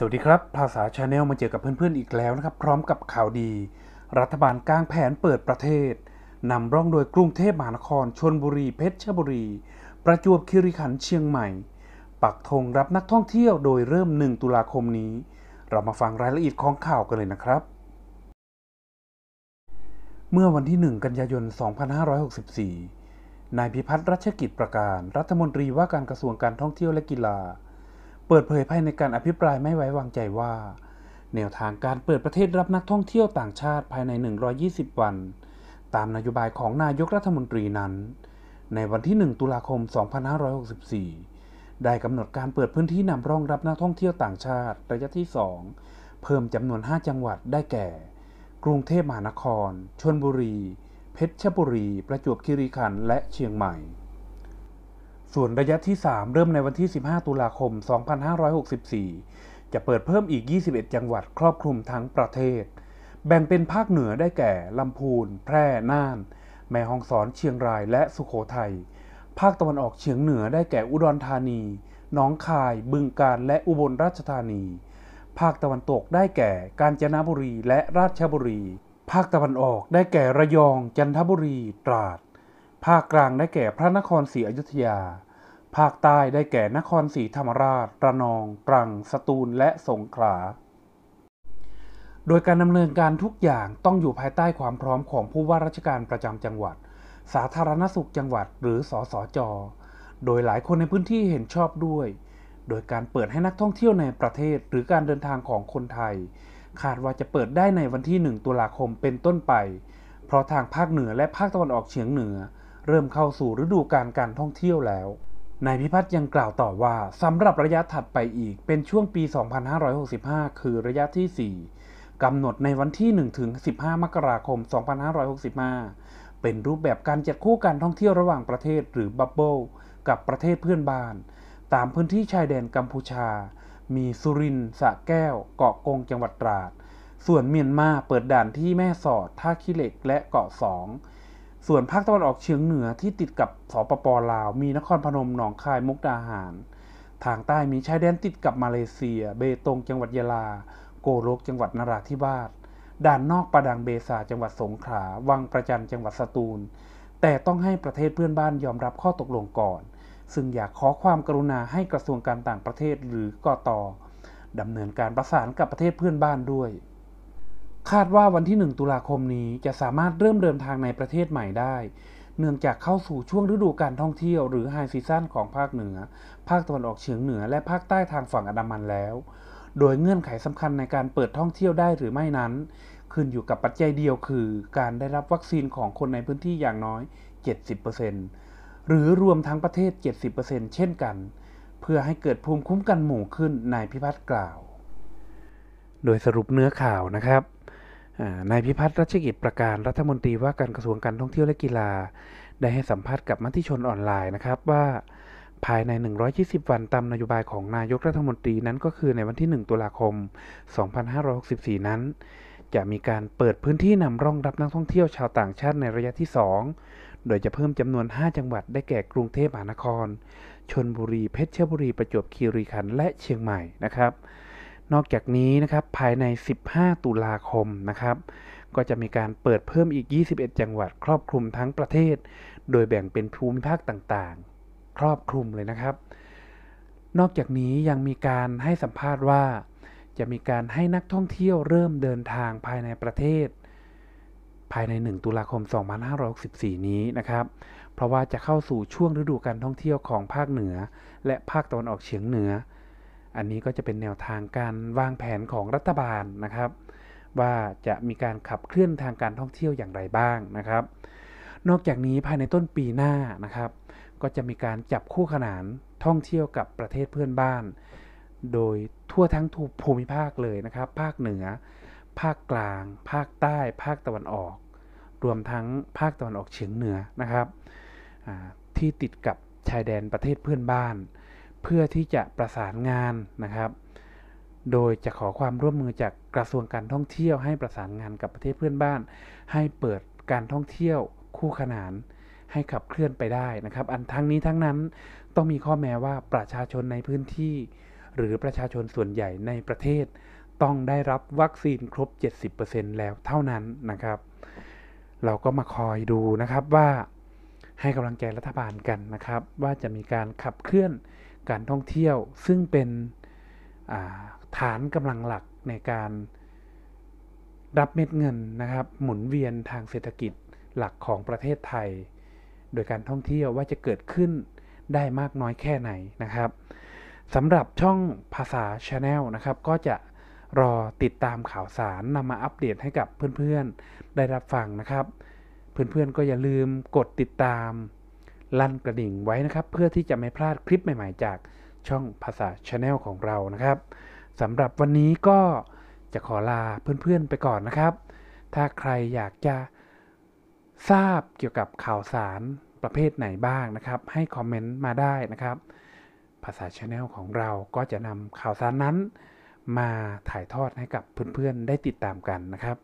สวัสดีครับ ภาษาชาแนลมาเจอกับเพื่อนๆอีกแล้วนะครับ พร้อมกับข่าวดี รัฐบาลกลางแผนเปิดประเทศนำร่องโดยกรุงเทพมหานคร ชนบุรีเพชรบุรี ประจวบคีรีขันธ์เชียงใหม่ ปักธงรับนักท่องเที่ยวโดยเริ่ม 1 ตุลาคมนี้ เรามาฟังรายละเอียดของข่าวกันเลยนะครับ เมื่อวันที่ 1 กันยายน 2564 นายพิพัฒน์รัชกิจประการ รัฐมนตรีว่าการกระทรวงการท่องเที่ยวและกีฬาเปิดเผยภายในการอภิปรายไม่ไว้วางใจว่า แนวทางการเปิดประเทศรับนักท่องเที่ยวต่างชาติภายใน 120 วัน ตามนโยบายของนายกรัฐมนตรีนั้น ในวันที่ 1 ตุลาคม 2564 ได้กำหนดการเปิดพื้นที่นำร่องรับนักท่องเที่ยวต่างชาติระยะที่ 2 เพิ่มจำนวน 5 จังหวัดได้แก่ กรุงเทพมหานครชลบุรี เพชรบุรี ประจวบคีรีขันธ์และเชียงใหม่ส่วนระยะที่ 3 เริ่มในวันที่ 15 ตุลาคม 2564 จะเปิดเพิ่มอีก 21 จังหวัดครอบคลุมทั้งประเทศ แบ่งเป็นภาคเหนือได้แก่ ลำพูน แพร่ น่าน แม่ฮองสอน เชียงราย และสุโขทัยภาคตะวันออกเฉียงเหนือได้แก่อุดรธานีหนองคาย บึงกาฬ และอุบลราชธานี ภาคตะวันตกได้แก่ กาญจนบุรีและราชบุรี ภาคตะวันออกได้แก่ระยอง จันทบุรี ตราดภาคกลางได้แก่พระนครศรีอยุธยา ภาคใต้ได้แก่นครศรีธรรมราชระนองตรัง สตูล และสงขลา โดยการดำเนินการทุกอย่างต้องอยู่ภายใต้ความพร้อมของผู้ว่าราชการประจำจังหวัด สาธารณสุขจังหวัดหรือสอสอจอโดยหลายคนในพื้นที่เห็นชอบด้วย โดยการเปิดให้นักท่องเที่ยวในประเทศหรือการเดินทางของคนไทยคาดว่าจะเปิดได้ในวันที่1ตุลาคมเป็นต้นไป เพราะทางภาคเหนือและภาคตะวันออกเฉียงเหนือเริ่มเข้าสู่ฤดูการการท่องเที่ยวแล้ว นายพิพัฒน์ยังกล่าวต่อว่าสำหรับระยะถัดไปอีกเป็นช่วงปี 2565 คือระยะที่ 4กำหนดในวันที่ 1 ถึง 15 มกราคม 2565 เป็นรูปแบบการจัดคู่การท่องเที่ยวระหว่างประเทศหรือบับเบิลกับประเทศเพื่อนบ้าน ตามพื้นที่ชายแดนกัมพูชา มีสุรินทร์สะแก้ว เกาะกงจังหวัดตราดส่วนเมียนมาเปิดด่านที่แม่สอดท่าขี้เหล็กและเกาะสองส่วนภาคตะวันออกเฉียงเหนือที่ติดกับสปปลาว มีนครพนมหนองคายมุกดาหาร ทางใต้มีชายแดนติดกับมาเลเซีย เบตง จังหวัดยะลา โกโลกจังหวัดนราธิวาสด่านนอกประดังเบซาจังหวัดสงขลาวังประจันจังหวัดสตูล แต่ต้องให้ประเทศเพื่อนบ้านยอมรับข้อตกลงก่อน ซึ่งอยากขอความกรุณาให้กระทรวงการต่างประเทศหรือกอตอดำเนินการประสานกับประเทศเพื่อนบ้านด้วยคาดว่าวันที่1ตุลาคมนี้จะสามารถเริ่มเดินทางในประเทศใหม่ได้ เนื่องจากเข้าสู่ช่วงฤดูการท่องเที่ยวหรือไฮซีซั่นของภาคเหนือ ภาคตะวันออกเฉียงเหนือและภาคใต้ทางฝั่งอันดามันแล้ว โดยเงื่อนไขสำคัญในการเปิดท่องเที่ยวได้หรือไม่นั้น ขึ้นอยู่กับปัจจัยเดียวคือการได้รับวัคซีนของคนในพื้นที่อย่างน้อย70%หรือรวมทั้งประเทศ 70%เช่นกัน เพื่อให้เกิดภูมิคุ้มกันหมู่ขึ้นนายพิพัฒน์กล่าว โดยสรุปเนื้อข่าวนะครับนายพิพัฒน์รัชกิจประการรัฐมนตรีว่าการกระทรวงการท่องเที่ยวและกีฬา ได้ให้สัมภาษณ์กับมติชนออนไลน์นะครับ ว่าภายใน 120 วันตามนโยบายของนายกรัฐมนตรีนั้นก็คือในวันที่ 1 ตุลาคม 2564 นั้น จะมีการเปิดพื้นที่นำร่องรับนักท่องเที่ยวชาวต่างชาติในระยะที่ 2 โดยจะเพิ่มจำนวน 5 จังหวัดได้แก่กรุงเทพมหานคร ชนบุรี เพชรบุรี ประจวบคีรีขันธ์ และเชียงใหม่นะครับนอกจากนี้นะครับภายใน 15 ตุลาคมนะครับก็จะมีการเปิดเพิ่มอีก 21 จังหวัด ครอบคลุมทั้งประเทศ โดยแบ่งเป็นภูมิภาคต่างๆ ครอบคลุมเลยนะครับ นอกจากนี้ยังมีการให้สัมภาษณ์ว่า จะมีการให้นักท่องเที่ยวเริ่มเดินทางภายในประเทศ ภายใน 1 ตุลาคม 2564 นี้นะครับเพราะว่าจะเข้าสู่ช่วงฤดูการท่องเที่ยวของภาคเหนือ และภาคตะวันออกเฉียงเหนืออันนี้ก็จะเป็นแนวทางการวางแผนของรัฐบาลนะครับว่าจะมีการขับเคลื่อนทางการท่องเที่ยวอย่างไรบ้างนะครับ นอกจากนี้ภายในต้นปีหน้านะครับก็จะมีการจับคู่ขนานท่องเที่ยวกับประเทศเพื่อนบ้าน โดยทั่วทั้งภูมิภาคเลยนะครับ ภาคเหนือ ภาคกลาง ภาคใต้ ภาคตะวันออก รวมทั้งภาคตะวันออกเฉียงเหนือนะครับที่ติดกับชายแดนประเทศเพื่อนบ้านเพื่อที่จะประสานงานนะครับ โดยจะขอความร่วมมือจากกระทรวงการท่องเที่ยว ให้ประสานงานกับประเทศเพื่อนบ้าน ให้เปิดการท่องเที่ยวคู่ขนาน ให้ขับเคลื่อนไปได้นะครับ อันทั้งนี้ทั้งนั้นต้องมีข้อแม้ว่าประชาชนในพื้นที่ หรือประชาชนส่วนใหญ่ในประเทศ ต้องได้รับวัคซีนครบ 70%แล้วเท่านั้นนะครับ เราก็มาคอยดูนะครับว่าให้กำลังใจรัฐบาลกันนะครับ ว่าจะมีการขับเคลื่อนการท่องเที่ยวซึ่งเป็นฐานกำลังหลักในการรับเม็ดเงินนะครับ หมุนเวียนทางเศรษฐกิจหลักของประเทศไทย โดยการท่องเที่ยวว่าจะเกิดขึ้นได้มากน้อยแค่ไหนนะครับสำหรับช่องภาษาชาแนลนะครับก็จะรอติดตามข่าวสารนำมาอัปเดตให้กับเพื่อนๆได้รับฟังนะครับ เพื่อนๆก็อย่าลืมกดติดตามลั่นกระดิ่งไว้นะครับเพื่อที่จะไม่พลาดคลิปใหม่ๆ จากช่องภาษาชาแนลของเรานะครับสำหรับวันนี้ก็จะขอลาเพื่อนๆไปก่อนนะครับ ถ้าใครอยากจะทราบเกี่ยวกับข่าวสารประเภทไหนบ้างนะครับ ให้คอมเมนต์มาได้นะครับ ภาษาชาแนลของเราก็จะนำข่าวสารนั้นมาถ่ายทอดให้กับเพื่อนๆได้ติดตามกันนะครับ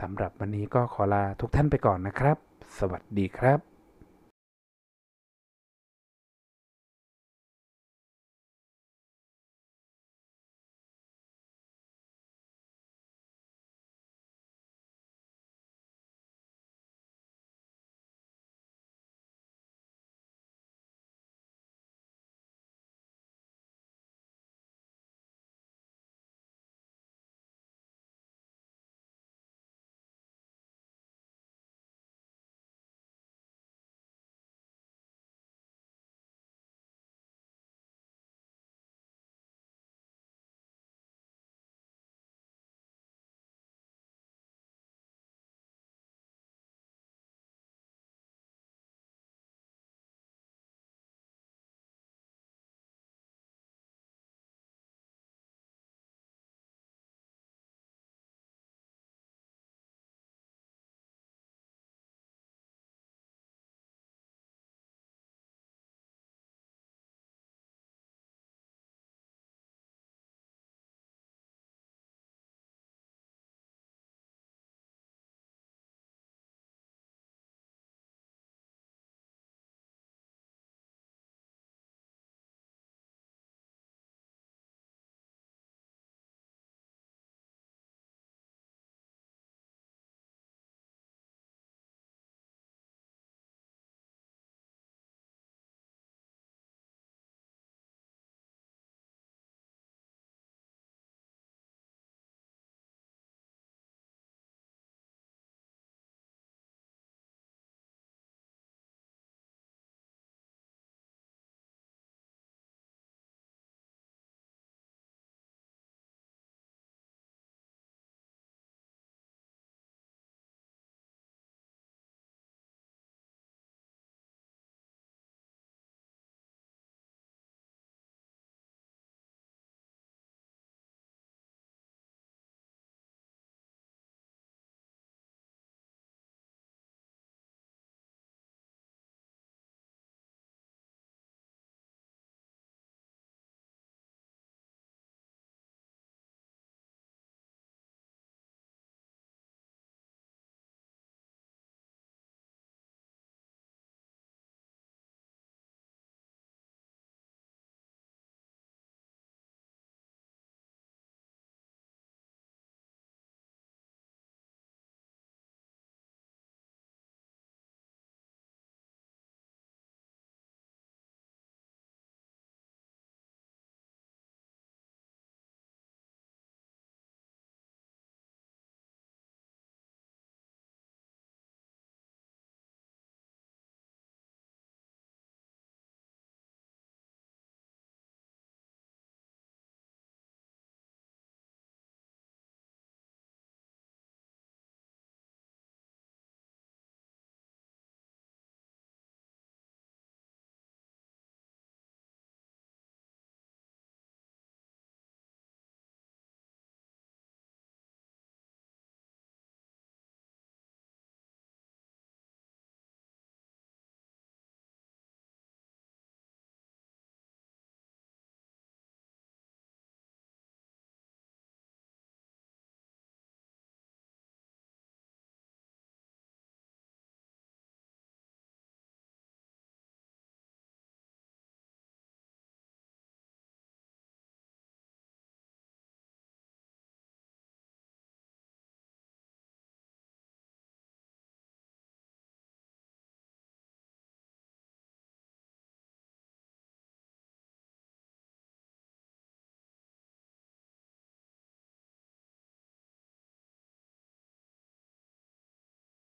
สำหรับวันนี้ก็ขอลาทุกท่านไปก่อนนะครับ สวัสดีครับ